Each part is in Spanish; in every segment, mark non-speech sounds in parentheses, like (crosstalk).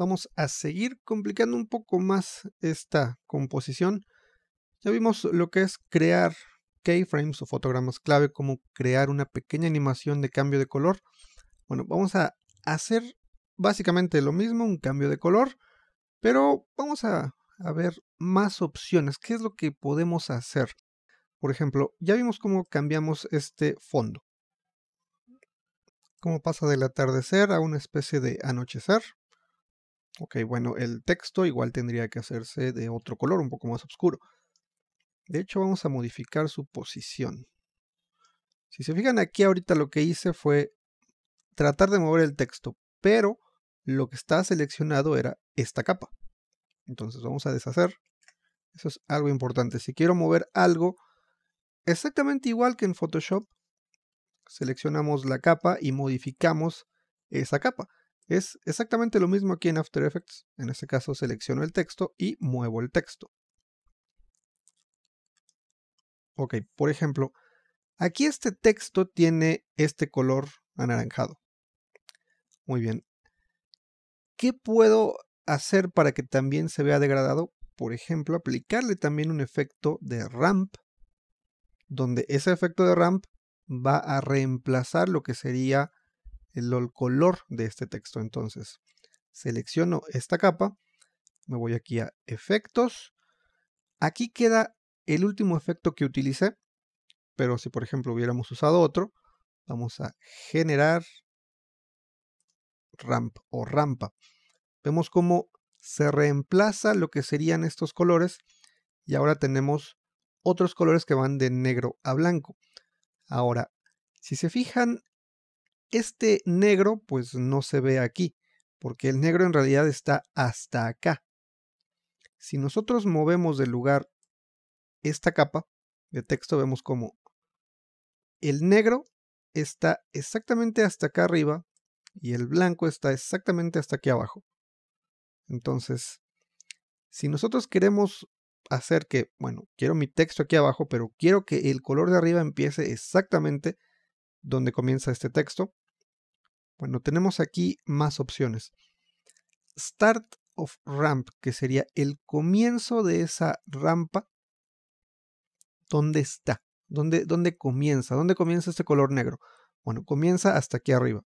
vamos a seguir complicando un poco más esta composición. Ya vimos lo que es crear keyframes o fotogramas clave, como crear una pequeña animación de cambio de color. Bueno, vamos a hacer básicamente lo mismo, un cambio de color, pero vamos a, a ver más opciones. ¿Qué es lo que podemos hacer? Por ejemplo, ya vimos cómo cambiamos este fondo. Cómo pasa del atardecer a una especie de anochecer. Ok, bueno, el texto igual tendría que hacerse de otro color, un poco más oscuro. De hecho, vamos a modificar su posición. Si se fijan aquí ahorita lo que hice fue tratar de mover el texto, pero lo que está seleccionado era esta capa. Entonces vamos a deshacer. Eso es algo importante. Si quiero mover algo exactamente igual que en Photoshop, seleccionamos la capa y modificamos esa capa. Es exactamente lo mismo aquí en After Effects. En este caso selecciono el texto y muevo el texto. Ok, por ejemplo, aquí este texto tiene este color anaranjado. Muy bien. ¿Qué puedo hacer para que también se vea degradado? Por ejemplo, aplicarle también un efecto de ramp, donde ese efecto de ramp va a reemplazar lo que sería el color de este texto. Entonces, selecciono esta capa, me voy aquí a efectos, aquí queda el último efecto que utilicé, pero si por ejemplo hubiéramos usado otro, vamos a generar ramp o rampa. Vemos cómo se reemplaza lo que serían estos colores y ahora tenemos otros colores que van de negro a blanco. Ahora, si se fijan este negro pues no se ve aquí, porque el negro en realidad está hasta acá. Si nosotros movemos de lugar esta capa de texto, vemos como el negro está exactamente hasta acá arriba y el blanco está exactamente hasta aquí abajo. Entonces, si nosotros queremos hacer que, bueno, quiero mi texto aquí abajo, pero quiero que el color de arriba empiece exactamente donde comienza este texto, bueno, tenemos aquí más opciones. Start of ramp, que sería el comienzo de esa rampa. ¿Dónde está? ¿Dónde, dónde comienza? ¿Dónde comienza este color negro? Bueno, comienza hasta aquí arriba.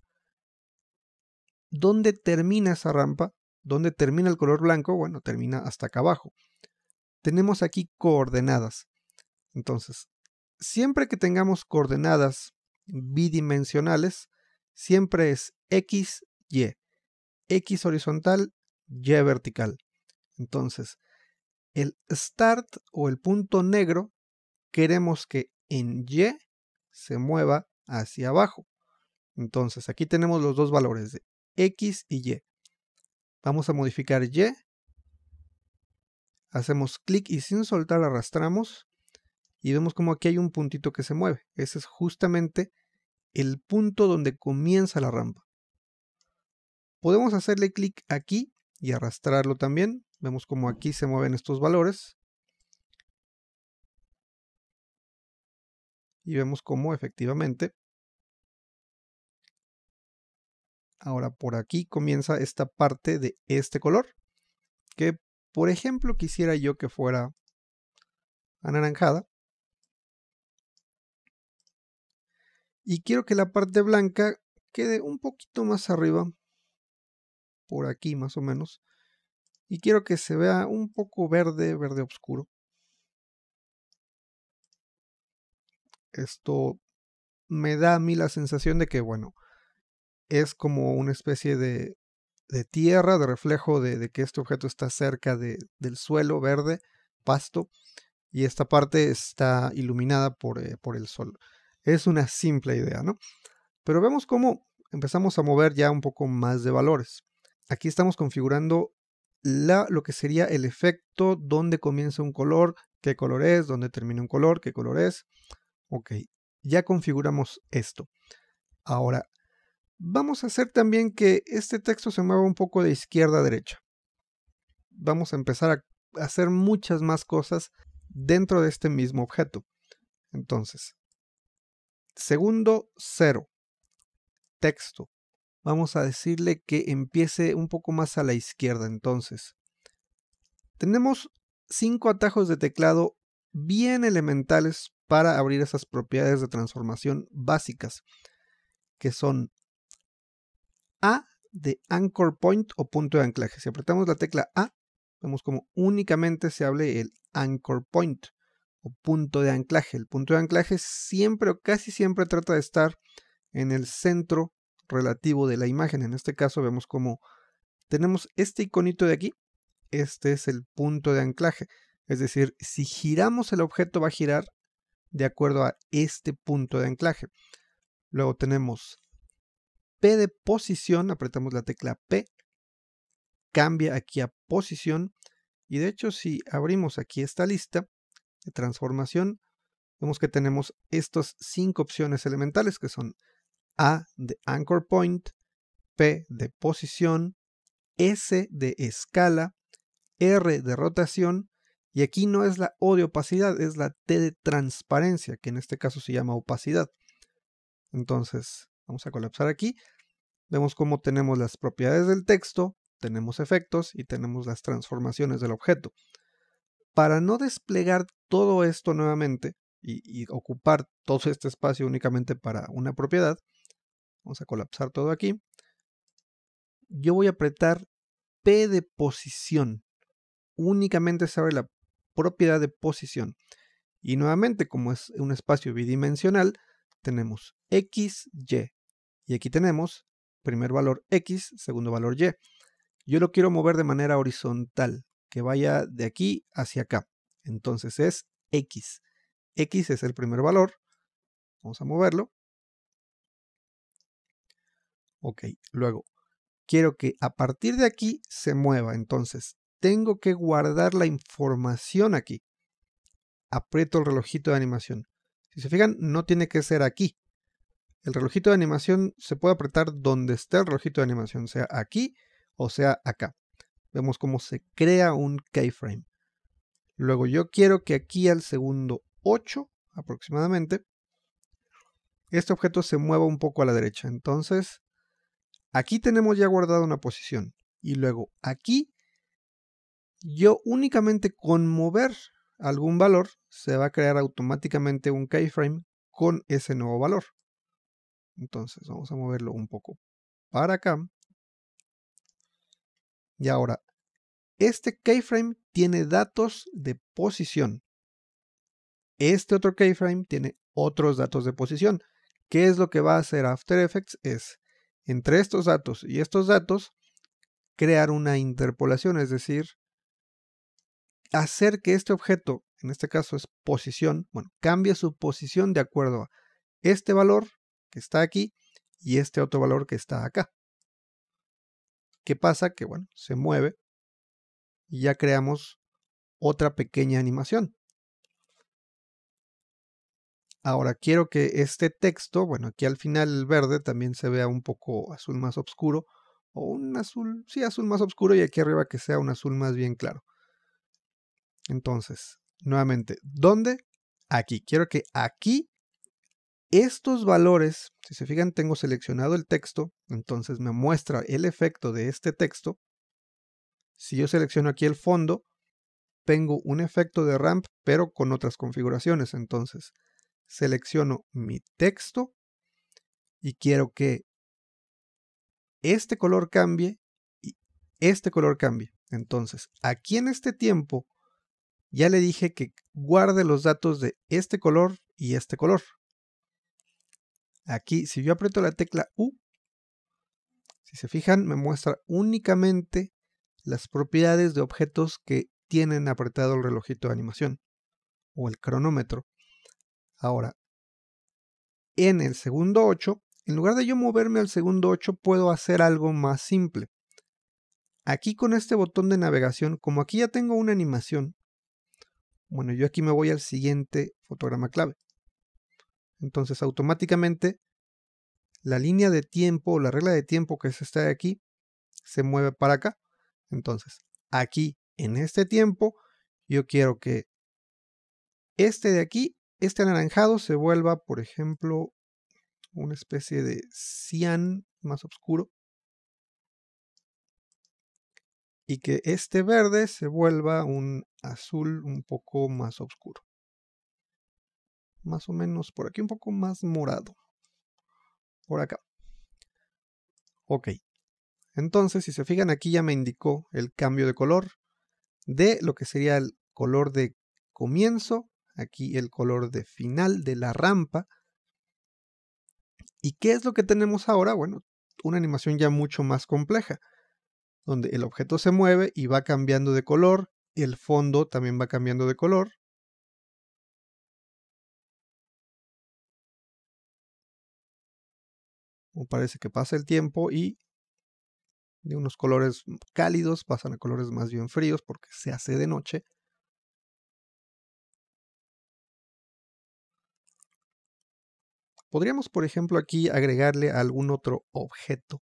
¿Dónde termina esa rampa? ¿Dónde termina el color blanco? Bueno, termina hasta acá abajo. Tenemos aquí coordenadas. Entonces, siempre que tengamos coordenadas bidimensionales, siempre es X, Y. X horizontal, Y vertical. Entonces, el start o el punto negro queremos que en Y se mueva hacia abajo. Entonces, aquí tenemos los dos valores de X y Y. Vamos a modificar Y. Hacemos clic y sin soltar arrastramos. Y vemos como aquí hay un puntito que se mueve. Ese es justamente el punto donde comienza la rampa. Podemos hacerle clic aquí y arrastrarlo también. Vemos como aquí se mueven estos valores. Y vemos cómo efectivamente Ahora por aquí comienza esta parte de este color, que por ejemplo quisiera yo que fuera anaranjada. y quiero que la parte blanca quede un poquito más arriba, por aquí más o menos, y quiero que se vea un poco verde, verde oscuro. Esto me da a mí la sensación de que, bueno, es como una especie de, de tierra, de reflejo de, que este objeto está cerca de, del suelo verde, pasto, y esta parte está iluminada por, eh, por el sol es una simple idea, ¿no? Pero vemos cómo empezamos a mover ya un poco más de valores. Aquí estamos configurando la, lo que sería el efecto, dónde comienza un color, qué color es, dónde termina un color, qué color es. Ok, ya configuramos esto. Ahora, vamos a hacer también que este texto se mueva un poco de izquierda a derecha. Vamos a empezar a hacer muchas más cosas dentro de este mismo objeto. Entonces, Segundo, cero. Texto. Vamos a decirle que empiece un poco más a la izquierda entonces. Tenemos cinco atajos de teclado bien elementales para abrir esas propiedades de transformación básicas, que son A de anchor point o punto de anclaje. Si apretamos la tecla A, vemos como únicamente se hable el anchor point punto de anclaje. El punto de anclaje siempre o casi siempre trata de estar en el centro relativo de la imagen. En este caso vemos como tenemos este iconito de aquí. Este es el punto de anclaje. Es decir, si giramos el objeto va a girar de acuerdo a este punto de anclaje. Luego tenemos P de posición, apretamos la tecla P, cambia aquí a posición y de hecho si abrimos aquí esta lista, de transformación, vemos que tenemos estas cinco opciones elementales que son A de anchor point, P de posición, S de escala, R de rotación, y aquí no es la O de opacidad, es la T de transparencia, que en este caso se llama opacidad. Entonces, vamos a colapsar aquí. Vemos cómo tenemos las propiedades del texto, tenemos efectos y tenemos las transformaciones del objeto para no desplegar todo esto nuevamente y, ocupar todo este espacio únicamente para una propiedad, vamos a colapsar todo aquí, yo voy a apretar P de posición. Únicamente se abre la propiedad de posición. Y nuevamente, como es un espacio bidimensional, tenemos X, Y. Y aquí tenemos primer valor X, segundo valor Y. Yo lo quiero mover de manera horizontal que vaya de aquí hacia acá. Entonces es X. X es el primer valor. Vamos a moverlo. Ok, luego quiero que a partir de aquí se mueva. Entonces tengo que guardar la información aquí. Aprieto el relojito de animación. Si se fijan, no tiene que ser aquí. El relojito de animación se puede apretar donde esté el relojito de animación, sea aquí o sea acá. Vemos cómo se crea un keyframe. Luego yo quiero que aquí al segundo 8 aproximadamente, este objeto se mueva un poco a la derecha. Entonces, aquí tenemos ya guardada una posición. Y luego aquí, yo únicamente con mover algún valor, se va a crear automáticamente un keyframe con ese nuevo valor. Entonces, vamos a moverlo un poco para acá. Y ahora, este keyframe tiene datos de posición. Este otro keyframe tiene otros datos de posición. ¿Qué es lo que va a hacer After Effects? Es, entre estos datos y estos datos, crear una interpolación, es decir, hacer que este objeto, en este caso es posición, bueno, cambie su posición de acuerdo a este valor que está aquí y este otro valor que está acá. ¿Qué pasa? Que bueno, se mueve y ya creamos otra pequeña animación. Ahora quiero que este texto, bueno, aquí al final el verde también se vea un poco azul más oscuro, o un azul, sí, azul más oscuro, y aquí arriba que sea un azul más bien claro. Entonces, nuevamente, ¿dónde? Aquí. Quiero que aquí estos valores, si se fijan, tengo seleccionado el texto, entonces me muestra el efecto de este texto, si yo selecciono aquí el fondo, tengo un efecto de ramp, pero con otras configuraciones. Entonces, selecciono mi texto y quiero que este color cambie y este color cambie. Entonces, aquí en este tiempo, ya le dije que guarde los datos de este color y este color. Aquí, si yo aprieto la tecla U, si se fijan, me muestra únicamente las propiedades de objetos que tienen apretado el relojito de animación o el cronómetro. Ahora, en el segundo 8, en lugar de yo moverme al segundo 8, puedo hacer algo más simple. Aquí con este botón de navegación, como aquí ya tengo una animación, bueno, yo aquí me voy al siguiente fotograma clave. Entonces automáticamente la línea de tiempo o la regla de tiempo que se está aquí se mueve para acá. Entonces, aquí, en este tiempo, yo quiero que este de aquí, este anaranjado, se vuelva, por ejemplo, una especie de cian más oscuro. Y que este verde se vuelva un azul un poco más oscuro. Más o menos por aquí, un poco más morado. Por acá. Ok, entonces, si se fijan aquí ya me indicó el cambio de color de lo que sería el color de comienzo, aquí el color de final de la rampa. ¿Y qué es lo que tenemos ahora? Bueno, una animación ya mucho más compleja, donde el objeto se mueve y va cambiando de color, el fondo también va cambiando de color, parece que pasa el tiempo y de unos colores cálidos pasan a colores más bien fríos porque se hace de noche. Podríamos, por ejemplo, aquí agregarle algún otro objeto.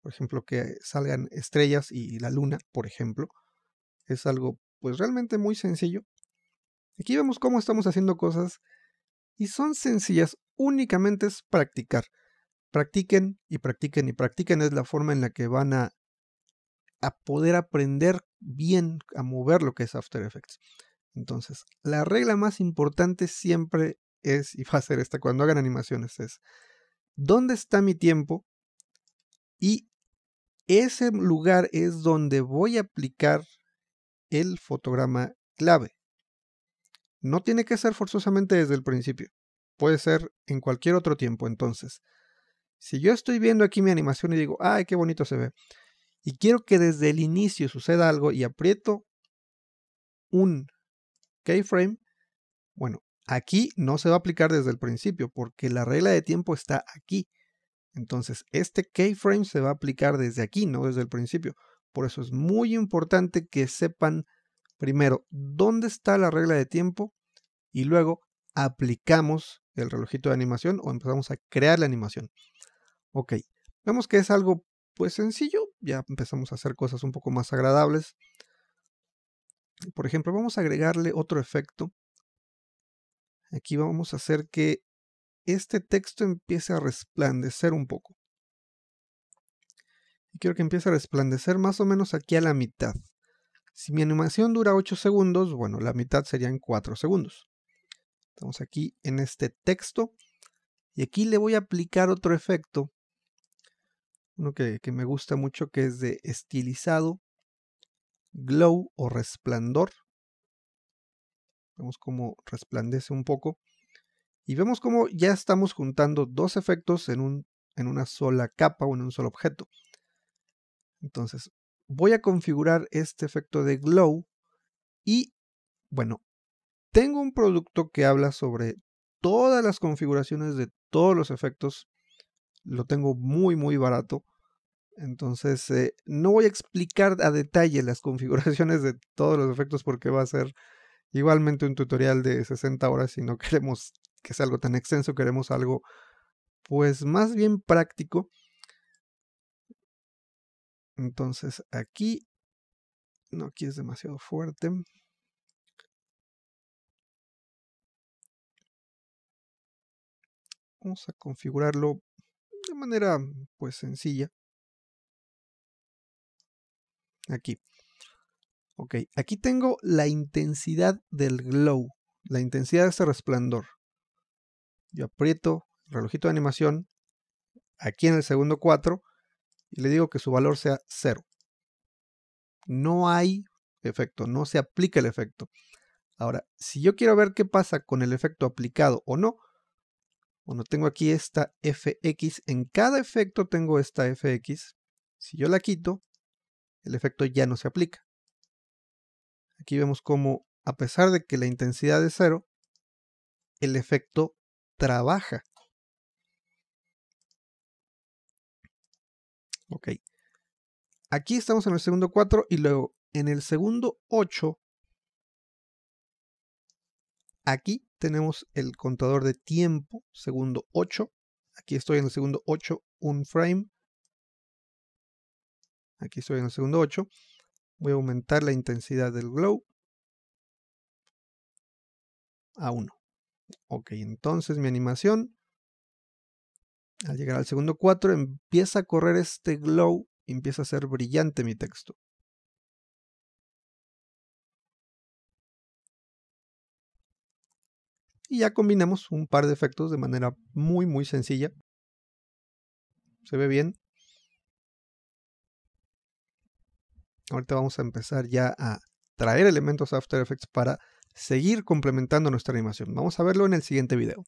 Por ejemplo, que salgan estrellas y la luna, por ejemplo. Es algo, pues, realmente muy sencillo. Aquí vemos cómo estamos haciendo cosas y son sencillas, únicamente es practicar practiquen y practiquen y practiquen es la forma en la que van a, a poder aprender bien a mover lo que es After Effects. Entonces, la regla más importante siempre es, y va a ser esta cuando hagan animaciones, es dónde está mi tiempo y ese lugar es donde voy a aplicar el fotograma clave. No tiene que ser forzosamente desde el principio, puede ser en cualquier otro tiempo entonces. Si yo estoy viendo aquí mi animación y digo, ay, qué bonito se ve, y quiero que desde el inicio suceda algo y aprieto un keyframe, bueno, aquí no se va a aplicar desde el principio porque la regla de tiempo está aquí. Entonces, este keyframe se va a aplicar desde aquí, no desde el principio. Por eso es muy importante que sepan primero dónde está la regla de tiempo y luego aplicamos el relojito de animación o empezamos a crear la animación. Ok, vemos que es algo pues sencillo, ya empezamos a hacer cosas un poco más agradables. Por ejemplo, vamos a agregarle otro efecto. Aquí vamos a hacer que este texto empiece a resplandecer un poco. Y quiero que empiece a resplandecer más o menos aquí a la mitad. Si mi animación dura 8 segundos, bueno, la mitad serían 4 segundos. Estamos aquí en este texto. Y aquí le voy a aplicar otro efecto uno que, me gusta mucho que es de estilizado, glow o resplandor. Vemos cómo resplandece un poco. Y vemos cómo ya estamos juntando dos efectos en, un, en una sola capa o en un solo objeto. Entonces, voy a configurar este efecto de glow y, bueno, tengo un producto que habla sobre todas las configuraciones de todos los efectos lo tengo muy, muy barato. Entonces, eh, no voy a explicar a detalle las (laughs) configuraciones de todos los efectos porque va a ser igualmente un tutorial de 60 horas y no (laughs) queremos que sea algo tan extenso, queremos algo pues más bien práctico. Entonces, aquí, no, aquí es demasiado fuerte. Vamos a configurarlo de manera mm, pues sencilla. Aquí. Ok, aquí tengo la intensidad del glow, la intensidad de ese resplandor. Yo aprieto el relojito de animación aquí en el segundo 4 y le digo que su valor sea 0. No hay efecto, no se aplica el efecto. Ahora, si yo quiero ver qué pasa con el efecto aplicado o no, bueno, tengo aquí esta fx. En cada efecto tengo esta fx. Si yo la quito, el efecto ya no se aplica. Aquí vemos cómo, a pesar de que la intensidad es cero, el efecto trabaja. Ok. Aquí estamos en el segundo 4 y luego en el segundo 8, aquí tenemos el contador de tiempo, segundo 8. Aquí estoy en el segundo 8, un frame. Aquí estoy en el segundo 8. Voy a aumentar la intensidad del glow a 1. Ok, entonces mi animación, al llegar al segundo 4, empieza a correr este glow, empieza a ser brillante mi texto. Y ya combinamos un par de efectos de manera muy muy sencilla. ¿Se ve bien? Ahorita vamos a empezar ya a traer elementos After Effects para seguir complementando nuestra animación. Vamos a verlo en el siguiente video.